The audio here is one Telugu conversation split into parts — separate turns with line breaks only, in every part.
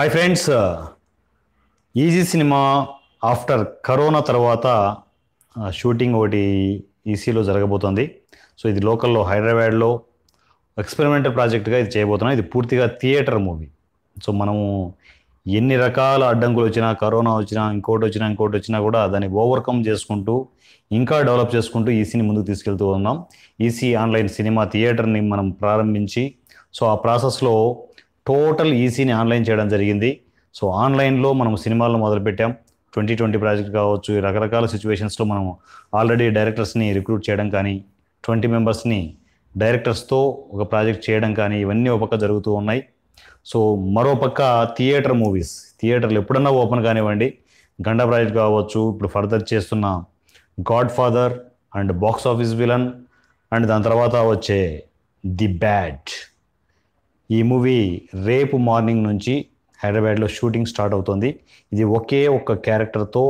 hi friends easy cinema after corona తర్వాత షూటింగ్ ఒకటి ఈసీలో జరగబోతోంది సో ఇది లోకల్లో హైదరాబాద్లో ఎక్స్పెరిమెంటల్ ప్రాజెక్ట్గా ఇది చేయబోతున్నాం ఇది పూర్తిగా థియేటర్ మూవీ సో మనము ఎన్ని రకాల అడ్డంకులు వచ్చినా కరోనా వచ్చినా ఇంకోటి వచ్చినా ఇంకోటి వచ్చినా కూడా దాన్ని ఓవర్కమ్ చేసుకుంటూ ఇంకా డెవలప్ చేసుకుంటూ ఈసీని ముందుకు తీసుకెళ్తూ ఉన్నాం ఈసీ ఆన్లైన్ సినిమా థియేటర్ని మనం ప్రారంభించి సో ఆ ప్రాసెస్లో టోటల్ ఈసీని ఆన్లైన్ చేయడం జరిగింది సో ఆన్లైన్లో మనం సినిమాలను మొదలుపెట్టాం ట్వంటీ ట్వంటీ ప్రాజెక్ట్ కావచ్చు రకరకాల సిచ్యువేషన్స్లో మనం ఆల్రెడీ డైరెక్టర్స్ని రిక్రూట్ చేయడం కానీ ట్వంటీ మెంబర్స్ని డైరెక్టర్స్తో ఒక ప్రాజెక్ట్ చేయడం కానీ ఇవన్నీ ఒక పక్క జరుగుతూ ఉన్నాయి సో మరోపక్క థియేటర్ మూవీస్ థియేటర్లు ఎప్పుడన్నా ఓపెన్ కానివ్వండి గండా ప్రాజెక్ట్ కావచ్చు ఇప్పుడు ఫర్దర్ చేస్తున్న god father and box office villain and దాని తర్వాత వచ్చే ది బ్యాడ్ ఈ మూవీ రేపు మార్నింగ్ నుంచి హైదరాబాద్లో షూటింగ్ స్టార్ట్ అవుతుంది ఇది ఒకే ఒక్క క్యారెక్టర్తో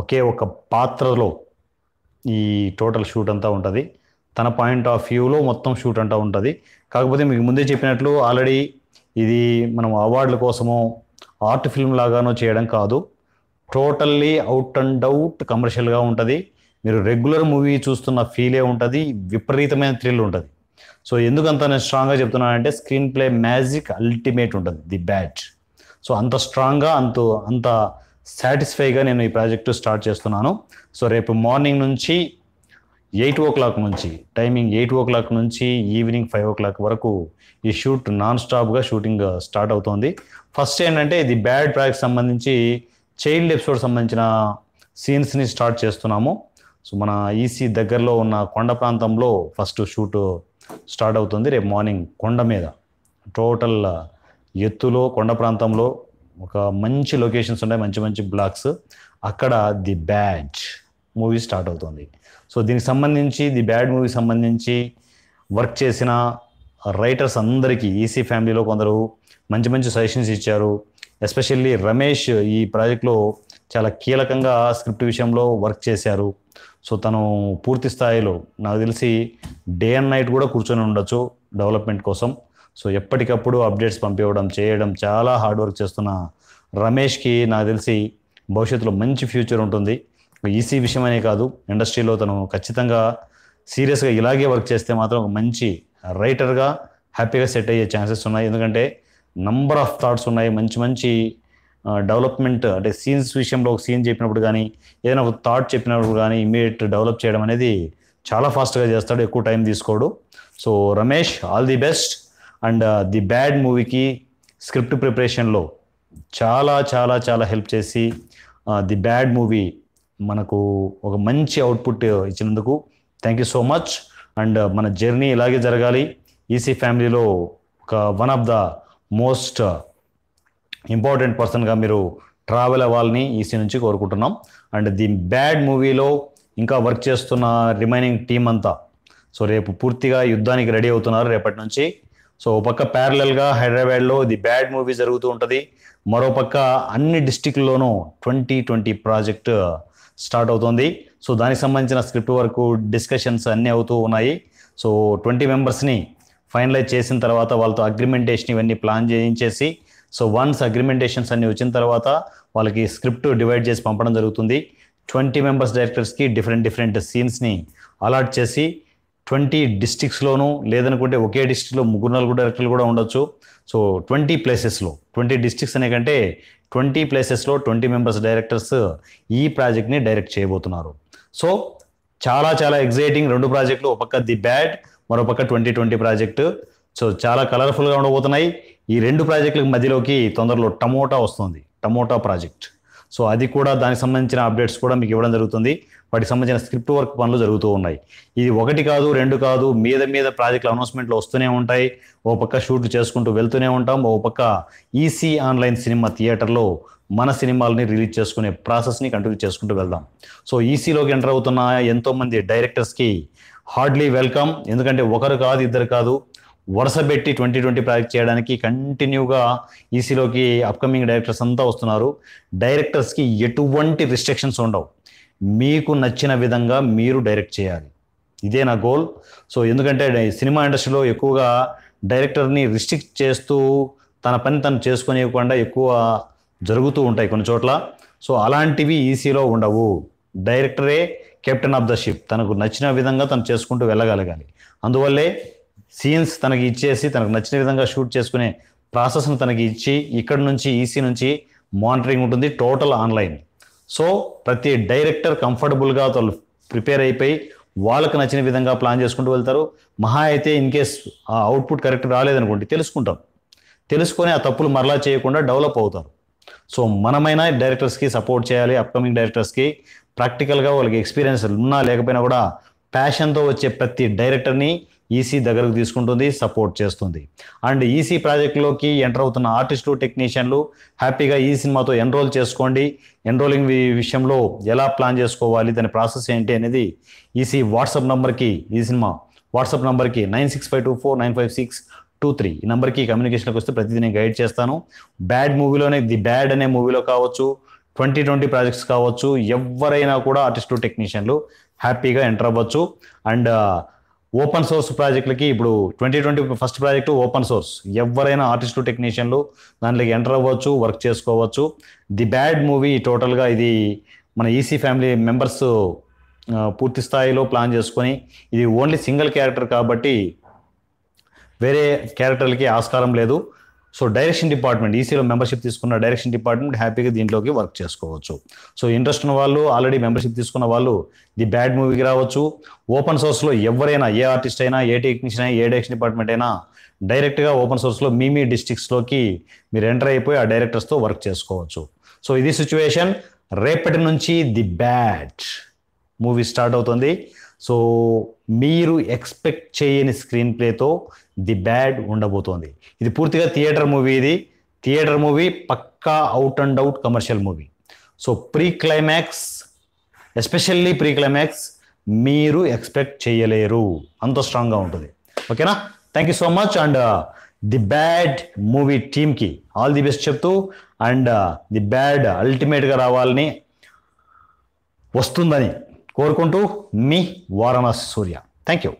ఒకే ఒక పాత్రలో ఈ టోటల్ షూట్ అంతా ఉంటుంది తన పాయింట్ ఆఫ్ వ్యూలో మొత్తం షూట్ అంతా ఉంటుంది కాకపోతే మీకు ముందే చెప్పినట్లు ఆల్రెడీ ఇది మనం అవార్డుల కోసమో ఆర్ట్ ఫిల్మ్ లాగానో చేయడం కాదు టోటల్లీ అవుట్ అండ్ అవుట్ కమర్షియల్గా ఉంటుంది మీరు రెగ్యులర్ మూవీ చూస్తున్న ఫీలే ఉంటుంది విపరీతమైన థ్రిల్ ఉంటుంది సో ఎందుకంత నేను స్ట్రాంగ్గా చెప్తున్నానంటే స్క్రీన్ ప్లే మ్యాజిక్ అల్టిమేట్ ఉంటుంది ది బ్యాట్ సో అంత స్ట్రాంగ్గా అంత అంత సాటిస్ఫైగా నేను ఈ ప్రాజెక్టు స్టార్ట్ చేస్తున్నాను సో రేపు మార్నింగ్ నుంచి ఎయిట్ ఓ క్లాక్ నుంచి టైమింగ్ ఎయిట్ ఓ క్లాక్ నుంచి ఈవినింగ్ ఫైవ్ ఓ క్లాక్ వరకు ఈ షూట్ నాన్ స్టాప్గా షూటింగ్ స్టార్ట్ అవుతోంది ఫస్ట్ ఏంటంటే ఇది బ్యాడ్ ప్రాజెక్ట్ సంబంధించి చైల్డ్ ఎపిసోడ్ సంబంధించిన సీన్స్ని స్టార్ట్ చేస్తున్నాము సో మన ఈసీ e దగ్గరలో ఉన్న కొండ ప్రాంతంలో ఫస్ట్ షూట్ స్టార్ట్ అవుతుంది రేపు మార్నింగ్ కొండ మీద టోటల్ ఎత్తులో కొండ ప్రాంతంలో ఒక మంచి లొకేషన్స్ ఉన్నాయి మంచి మంచి బ్లాక్స్ అక్కడ ది బ్యాడ్ మూవీ స్టార్ట్ అవుతుంది సో దీనికి సంబంధించి ది బ్యాడ్ మూవీ సంబంధించి వర్క్ చేసిన రైటర్స్ అందరికీ ఈసీ e ఫ్యామిలీలో కొందరు మంచి మంచి సజెషన్స్ ఇచ్చారు ఎస్పెషల్లీ రమేష్ ఈ ప్రాజెక్ట్లో చాలా కీలకంగా స్క్రిప్ట్ విషయంలో వర్క్ చేశారు సో తను పూర్తి స్థాయిలో నాకు తెలిసి డే అండ్ నైట్ కూడా కూర్చొని ఉండొచ్చు డెవలప్మెంట్ కోసం సో ఎప్పటికప్పుడు అప్డేట్స్ పంపివ్వడం చేయడం చాలా హార్డ్ వర్క్ చేస్తున్న రమేష్కి నాకు తెలిసి భవిష్యత్తులో మంచి ఫ్యూచర్ ఉంటుంది ఈసీ విషయమనే కాదు ఇండస్ట్రీలో తను ఖచ్చితంగా సీరియస్గా ఇలాగే వర్క్ చేస్తే మాత్రం ఒక మంచి రైటర్గా హ్యాపీగా సెట్ అయ్యే ఛాన్సెస్ ఉన్నాయి ఎందుకంటే నంబర్ ఆఫ్ థాట్స్ ఉన్నాయి మంచి మంచి డెవలప్మెంట్ అంటే సీన్స్ విషయంలో ఒక సీన్ చెప్పినప్పుడు కానీ ఏదైనా ఒక థాట్ చెప్పినప్పుడు కానీ ఇమీడియట్ డెవలప్ చేయడం అనేది చాలా ఫాస్ట్గా చేస్తాడు ఎక్కువ టైం తీసుకోడు so Ramesh all the best and the bad మూవీకి స్క్రిప్ట్ ప్రిపరేషన్లో చాలా చాలా చాలా హెల్ప్ చేసి ది బ్యాడ్ మూవీ మనకు ఒక మంచి అవుట్పుట్ ఇచ్చినందుకు thank you so much and మన జర్నీ ఇలాగే జరగాలి ఈసీ e ఫ్యామిలీలో ఒక one of the most important పర్సన్గా మీరు ట్రావెల్ అవ్వాలని ఈసీ నుంచి కోరుకుంటున్నాం అండ్ ది బ్యాడ్ మూవీలో ఇంకా వర్క్ చేస్తున్న రిమైనింగ్ టీం అంతా సో రేపు పూర్తిగా యుద్ధానికి రెడీ అవుతున్నారు రేపటి నుంచి సో ఒక పక్క ప్యారలల్గా హైదరాబాద్లో ది బ్యాడ్ మూవీ జరుగుతూ ఉంటుంది మరోపక్క అన్ని డిస్టిక్లోనూ ట్వంటీ ట్వంటీ ప్రాజెక్ట్ స్టార్ట్ అవుతుంది సో దానికి సంబంధించిన స్క్రిప్ట్ వరకు డిస్కషన్స్ అన్నీ అవుతూ ఉన్నాయి సో ట్వంటీ మెంబర్స్ని ఫైనలైజ్ చేసిన తర్వాత వాళ్ళతో అగ్రిమెంటేషన్ ఇవన్నీ ప్లాన్ చేయించేసి సో వన్స్ అగ్రిమెంటేషన్స్ అన్ని వచ్చిన తర్వాత వాళ్ళకి స్క్రిప్ట్ డివైడ్ చేసి పంపడం జరుగుతుంది ట్వంటీ మెంబర్స్ డైరెక్టర్స్కి డిఫరెంట్ డిఫరెంట్ సీన్స్ని అలాట్ చేసి ట్వంటీ డిస్టిక్స్లోనూ లేదనుకుంటే ఒకే డిస్టిక్లో ముగ్గురు నలుగురు డైరెక్టర్లు కూడా ఉండొచ్చు సో ట్వంటీ ప్లేసెస్లో ట్వంటీ డిస్టిక్స్ అనే కంటే ట్వంటీ ప్లేసెస్లో ట్వంటీ మెంబర్స్ డైరెక్టర్స్ ఈ ప్రాజెక్ట్ని డైరెక్ట్ చేయబోతున్నారు సో చాలా చాలా ఎగ్జైటింగ్ రెండు ప్రాజెక్టులు ఒక పక్క ది బ్యాడ్ మరో పక్క ట్వంటీ ట్వంటీ ప్రాజెక్టు సో చాలా కలర్ఫుల్గా ఉండబోతున్నాయి ఈ రెండు ప్రాజెక్టులకు మధ్యలోకి తొందరలో టమోటా వస్తుంది టమోటా ప్రాజెక్ట్ సో అది కూడా దానికి సంబంధించిన అప్డేట్స్ కూడా మీకు ఇవ్వడం జరుగుతుంది వాటికి సంబంధించిన స్క్రిప్ట్ వర్క్ పనులు జరుగుతూ ఉన్నాయి ఇది ఒకటి కాదు రెండు కాదు మీద మీద ప్రాజెక్టుల అనౌన్స్మెంట్లు వస్తూనే ఉంటాయి ఓ పక్క షూట్లు చేసుకుంటూ వెళ్తూనే ఉంటాం ఓ పక్క ఈసీ ఆన్లైన్ సినిమా థియేటర్లో మన సినిమాలని రిలీజ్ చేసుకునే ప్రాసెస్ని కంటిన్యూ చేసుకుంటూ వెళ్దాం సో ఈసీలోకి ఎంటర్ అవుతున్న ఎంతోమంది డైరెక్టర్స్కి హార్డ్లీ వెల్కమ్ ఎందుకంటే ఒకరు కాదు ఇద్దరు కాదు వరుసబెట్టి ట్వంటీ ట్వంటీ ప్రాజెక్ట్ చేయడానికి కంటిన్యూగా ఈసీలోకి అప్కమింగ్ డైరెక్టర్స్ అంతా వస్తున్నారు డైరెక్టర్స్కి ఎటువంటి రిస్ట్రిక్షన్స్ ఉండవు మీకు నచ్చిన విధంగా మీరు డైరెక్ట్ చేయాలి ఇదే నా గోల్ సో ఎందుకంటే సినిమా ఇండస్ట్రీలో ఎక్కువగా డైరెక్టర్ని రిస్ట్రిక్ట్ చేస్తూ తన పని తను చేసుకునేకుండా ఎక్కువ జరుగుతూ ఉంటాయి కొన్ని చోట్ల సో అలాంటివి ఈసీలో ఉండవు డైరెక్టరే కెప్టెన్ ఆఫ్ ద షిప్ తనకు నచ్చిన విధంగా తను చేసుకుంటూ వెళ్ళగలగాలి అందువల్లే సీన్స్ తనకి ఇచ్చేసి తనకు నచ్చిన విధంగా షూట్ చేసుకునే ప్రాసెస్ను తనకి ఇచ్చి ఇక్కడ నుంచి ఈసీ e నుంచి మానిటరింగ్ ఉంటుంది టోటల్ ఆన్లైన్ సో ప్రతి డైరెక్టర్ కంఫర్టబుల్గా వాళ్ళు ప్రిపేర్ అయిపోయి వాళ్ళకి నచ్చిన విధంగా ప్లాన్ చేసుకుంటూ వెళ్తారు మహా అయితే ఇన్ కేస్ ఆ అవుట్పుట్ కరెక్ట్ రాలేదనుకోండి తెలుసుకుంటాం తెలుసుకొని ఆ తప్పులు మరలా చేయకుండా డెవలప్ అవుతారు సో మనమైన డైరెక్టర్స్కి సపోర్ట్ చేయాలి అప్కమింగ్ డైరెక్టర్స్కి ప్రాక్టికల్గా వాళ్ళకి ఎక్స్పీరియన్స్ ఉన్నా లేకపోయినా కూడా ప్యాషన్తో వచ్చే ప్రతి డైరెక్టర్ని ఈసీ e దగ్గరకు తీసుకుంటుంది సపోర్ట్ చేస్తుంది అండ్ ఈసీ ప్రాజెక్టులోకి ఎంటర్ అవుతున్న ఆర్టిస్టులు టెక్నీషియన్లు హ్యాపీగా ఈ సినిమాతో ఎన్రోల్ చేసుకోండి ఎన్రోలింగ్ విషయంలో ఎలా ప్లాన్ చేసుకోవాలి దాని ప్రాసెస్ ఏంటి అనేది ఈసీ e వాట్సాప్ నంబర్కి ఈ e సినిమా వాట్సాప్ నంబర్కి nine six five two four nine five six two three ఈ నెంబర్కి కమ్యూనికేషన్కి వస్తే ప్రతిదీ నేను గైడ్ చేస్తాను బ్యాడ్ మూవీలోనే ది బ్యాడ్ అనే మూవీలో కావచ్చు ట్వంటీ ట్వంటీ ప్రాజెక్ట్స్ కావచ్చు ఎవరైనా కూడా ఆర్టిస్టు టెక్నీషియన్లు హ్యాపీగా ఎంటర్ అవ్వచ్చు అండ్ ఓపెన్ సోర్స్ ప్రాజెక్టులకి ఇప్పుడు twenty twenty first project open source ఎవరైనా ఆర్టిస్టు టెక్నీషియన్లు దానిలోకి ఎంటర్ అవ్వచ్చు వర్క్ చేసుకోవచ్చు ది బ్యాడ్ మూవీ టోటల్గా ఇది మన ఈసీ e ఫ్యామిలీ మెంబర్స్ పూర్తి స్థాయిలో ప్లాన్ చేసుకొని ఇది ఓన్లీ సింగిల్ క్యారెక్టర్ కాబట్టి వేరే క్యారెక్టర్లకి ఆస్కారం లేదు సో డైరెక్షన్ డిపార్ట్మెంట్ ఈసీలో మెంబర్షిప్ తీసుకున్న డైరెక్షన్ డిపార్ట్మెంట్ హ్యాపీగా దీంట్లోకి వర్క్ చేసుకోవచ్చు సో ఇంట్రెస్ట్ ఉన్న వాళ్ళు ఆల్రెడీ మెంబర్షిప్ తీసుకున్న వాళ్ళు ది బ్యాడ్ మూవీకి రావచ్చు ఓపెన్ సోర్స్లో ఎవరైనా ఏ ఆర్టిస్ట్ అయినా ఏ టెక్నీషియన్ అయినా ఏ డైరెక్షన్ డిపార్ట్మెంట్ అయినా డైరెక్ట్గా ఓపెన్ సోర్స్లో మీ మీ డిస్టిక్స్లోకి మీరు ఎంటర్ అయిపోయి ఆ డైరెక్టర్స్తో వర్క్ చేసుకోవచ్చు సో ఇది సిచ్యువేషన్ రేపటి నుంచి ది బ్యాడ్ మూవీ స్టార్ట్ అవుతుంది సో మీరు ఎక్స్పెక్ట్ చేయని స్క్రీన్ ప్లేతో ది బ్యాడ్ ఉండబోతోంది ఇది పూర్తిగా థియేటర్ మూవీ ఇది థియేటర్ మూవీ పక్కా out and out commercial movie so pre climax especially pre climax మీరు ఎక్స్పెక్ట్ చేయలేరు అంత స్ట్రాంగ్గా ఉంటుంది ఓకేనా thank you so much and the bad movie టీమ్కి ఆల్ ది బెస్ట్ చెప్తూ అండ్ ది బ్యాడ్ అల్టిమేట్గా రావాలని వస్తుందని కోరుకుంటూ మీ వారణాసి సూర్య థ్యాంక్ యూ